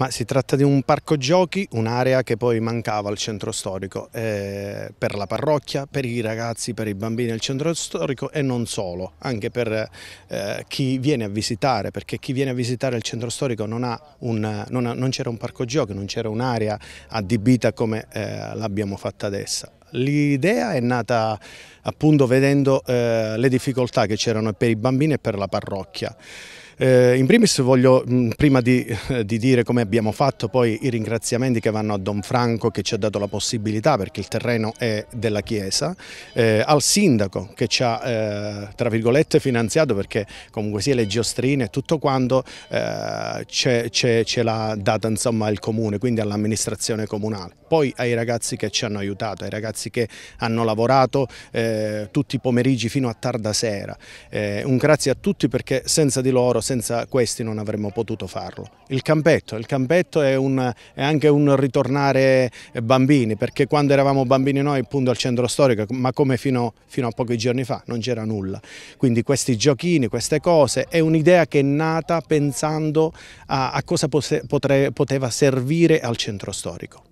Ma si tratta di un parco giochi, un'area che poi mancava al centro storico eh, per la parrocchia, per i ragazzi, per i bambini del centro storico e non solo, anche per eh, chi viene a visitare, perché chi viene a visitare il centro storico non, un, non, non c'era un parco giochi, non c'era un'area adibita come eh, l'abbiamo fatta adesso. L'idea è nata appunto vedendo eh, le difficoltà che c'erano per i bambini e per la parrocchia. Eh, in primis voglio, mh, prima di, eh, di, dire come abbiamo fatto, poi i ringraziamenti che vanno a Don Franco che ci ha dato la possibilità, perché il terreno è della Chiesa, eh, al sindaco che ci ha, eh, tra virgolette, finanziato, perché comunque sia le giostrine e tutto quanto eh, ce l'ha data insomma il comune, quindi all'amministrazione comunale. Poi ai ragazzi che ci hanno aiutato, ai ragazzi ragazzi che hanno lavorato eh, tutti i pomeriggi fino a tarda sera. Eh, un grazie a tutti perché senza di loro, senza questi non avremmo potuto farlo. Il campetto, il campetto è, un, è anche un ritornare eh, bambini perché quando eravamo bambini noi appunto al centro storico, ma come fino, fino a pochi giorni fa, non c'era nulla. Quindi questi giochini, queste cose, è un'idea che è nata pensando a, a cosa potre, poteva servire al centro storico.